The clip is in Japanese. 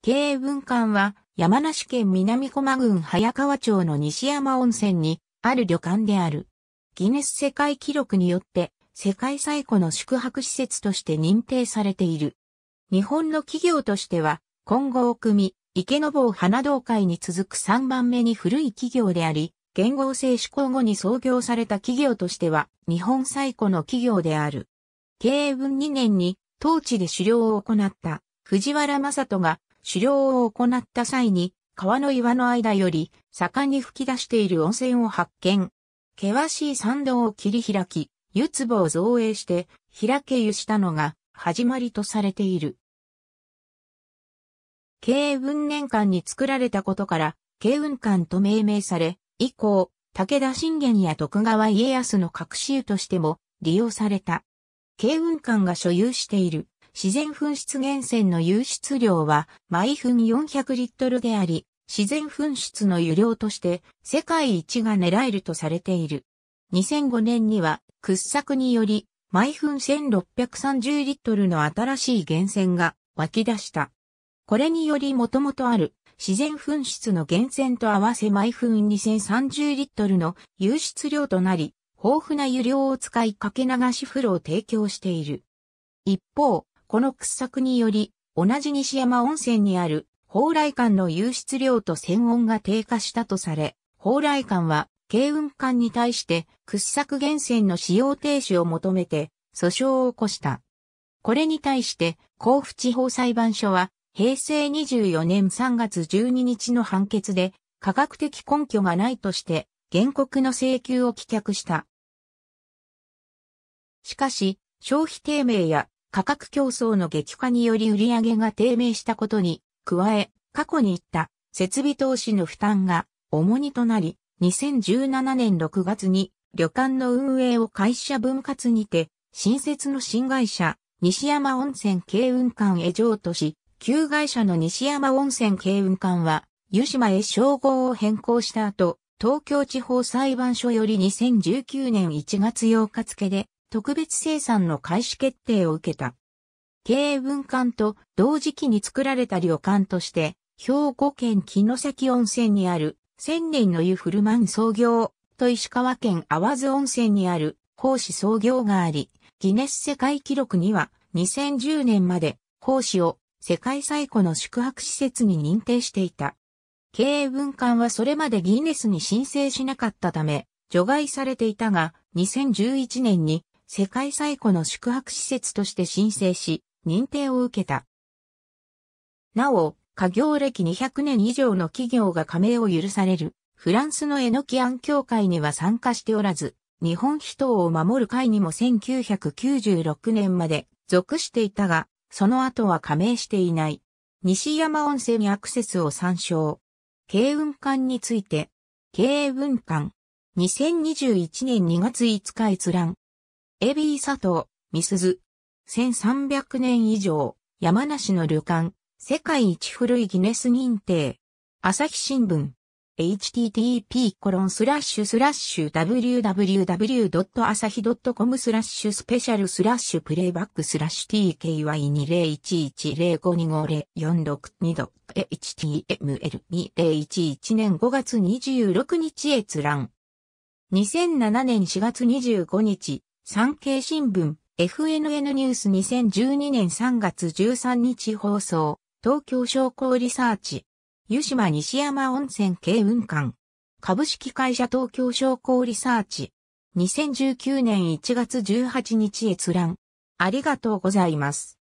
経営文館は山梨県南駒郡早川町の西山温泉にある旅館である。ギネス世界記録によって世界最古の宿泊施設として認定されている。日本の企業としては今後を組み、池の坊花道会に続く3番目に古い企業であり、元号制施行後に創業された企業としては日本最古の企業である。経営文2年に当地で狩猟を行った藤原正人が狩猟を行った際に、川の岩の間より、盛んに噴き出している温泉を発見。険しい山道を切り開き、湯壺を造営して、開け湯したのが、始まりとされている。慶雲年間に作られたことから、慶雲館と命名され、以降、武田信玄や徳川家康の隠し湯としても利用された。慶雲館が所有している自然噴出源泉の湧出量は毎分400リットルであり、自然噴出の湯量として世界一が狙えるとされている。2005年には掘削により毎分1630リットルの新しい源泉が湧き出した。これによりもともとある自然噴出の源泉と合わせ毎分2030リットルの湧出量となり、豊富な湯量を使いかけ流し風呂を提供している。一方、この掘削により、同じ西山温泉にある、蓬莱館の湧出量と泉温が低下したとされ、蓬莱館は、慶雲館に対して掘削源泉の使用停止を求めて訴訟を起こした。これに対して甲府地方裁判所は平成24年3月12日の判決で科学的根拠がないとして原告の請求を棄却した。しかし、消費低迷や価格競争の激化により売上が低迷したことに、加え、過去に言った設備投資の負担が重荷となり、2017年6月に旅館の運営を会社分割にて、新設の新会社、西山温泉経運館へ譲渡し、旧会社の西山温泉経運館は、湯島へ称号を変更した後、東京地方裁判所より2019年1月8日付で、特別生産の開始決定を受けた。経営文館と同時期に作られた旅館として、兵庫県木の崎温泉にある千年の湯古満創業と石川県淡津温泉にある奉仕創業があり、ギネス世界記録には2010年まで奉仕を世界最古の宿泊施設に認定していた。経営文館はそれまでギネスに申請しなかったため、除外されていたが、2011年に世界最古の宿泊施設として申請し、認定を受けた。なお、家業歴200年以上の企業が加盟を許される、フランスのエノキアン協会には参加しておらず、日本人を守る会にも1996年まで属していたが、その後は加盟していない。西山温泉にアクセスを参照。慶雲館について、慶雲館。2021年2月5日閲覧。エビー佐藤、ミスズ。1300年以上、山梨の旅館、世界一古いギネス認定。朝日新聞。http コロンスラッシュスラッシュ www.asahi.com スラッシュスペシャルスラッシュプレイバックスラッシュ tky2011052542.html2011 年5月26日閲覧。2007年4月25日。産経新聞、FNN ニュース2012年3月13日放送、東京商工リサーチ、湯島西山温泉経雲館、株式会社東京商工リサーチ、2019年1月18日閲覧、ありがとうございます。